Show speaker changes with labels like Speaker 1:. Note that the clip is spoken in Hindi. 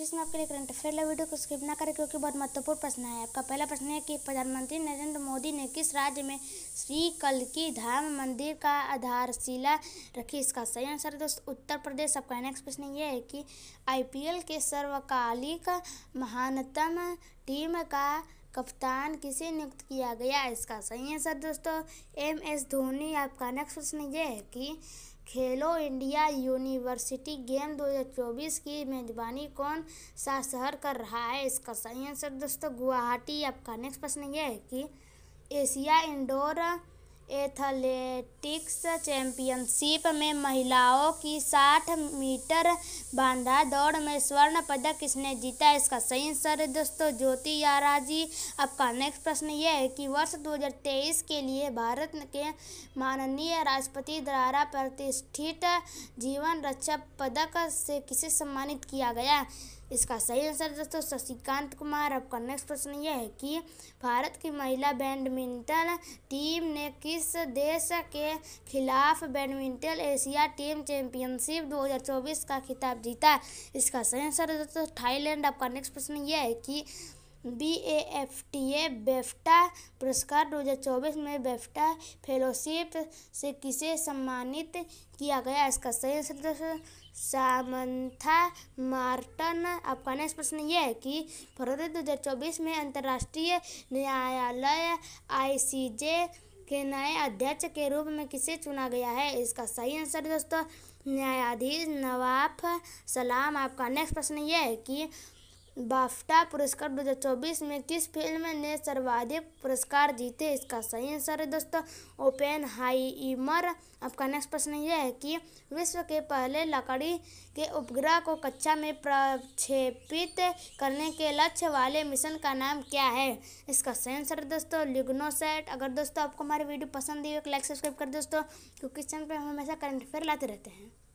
Speaker 1: जिसमें आपके लिए करंट अफेयर ला वीडियो को स्किप ना करें क्योंकि बहुत महत्वपूर्ण प्रश्न है आपका पहला प्रश्न है कि प्रधानमंत्री नरेंद्र मोदी ने किस राज्य में श्री कल की धाम मंदिर का आधारशिला रखी इसका सही आंसर है दोस्तों उत्तर प्रदेश आपका नेक्स्ट प्रश्न ये है कि आईपीएल के सर्वकालिक महानतम टीम का कप्तान किसे नियुक्त किया गया इसका सही आंसर दोस्तों एम एस धोनी आपका नेक्स्ट प्रश्न ये है कि खेलो इंडिया यूनिवर्सिटी गेम 2024 की मेजबानी कौन सा शहर कर रहा है इसका सही आंसर दोस्तों गुवाहाटी आपका नेक्स्ट प्रश्न ये है कि एशिया इंडोर एथलेटिक्स चैंपियनशिप में महिलाओं की 60 मीटर बांधा दौड़ में स्वर्ण पदक किसने जीता इसका सही आंसर है दोस्तों ज्योति यारा जी आपका नेक्स्ट प्रश्न यह है कि वर्ष 2023 के लिए भारत के माननीय राष्ट्रपति द्वारा प्रतिष्ठित जीवन रक्षा पदक से किसे सम्मानित किया गया इसका सही आंसर दोस्तों शशिकांत कुमार आपका नेक्स्ट क्वेश्चन यह है कि भारत की महिला बैडमिंटन टीम ने किस देश के खिलाफ बैडमिंटन एशिया टीम चैंपियनशिप 2024 का खिताब जीता इसका सही आंसर दोस्तों थाईलैंड आपका नेक्स्ट क्वेश्चन यह है कि B A F T A BAFTA पुरस्कार 2024 में बेफ्टा फेलोशिप से किसे सम्मानित किया गया इसका सही सदस्य तो सामंथा मार्टन आपका नेक्स्ट प्रश्न यह है कि फरवरी 2024 में अंतर्राष्ट्रीय न्यायालय आईसीजे के नए अध्यक्ष के रूप में किसे चुना गया है इसका सही आंसर दोस्तों न्यायाधीश नवाफ सलाम आपका नेक्स्ट प्रश्न यह है कि बाफ्टा पुरस्कार 2024 में किस फिल्म ने सर्वाधिक पुरस्कार जीते इसका सही आंसर है दोस्तों ओपेन हाईमर आपका नेक्स्ट प्रश्न यह है कि विश्व के पहले लकड़ी के उपग्रह को कक्षा में प्रक्षेपित करने के लक्ष्य वाले मिशन का नाम क्या है इसका सही आंसर है दोस्तों लिग्नोसेट अगर दोस्तों आपको हमारी वीडियो पसंद आई एक लाइक सब्सक्राइब कर दोस्तों क्योंकि चैनल पर हम हमेशा करंट अफेयर लाते रहते हैं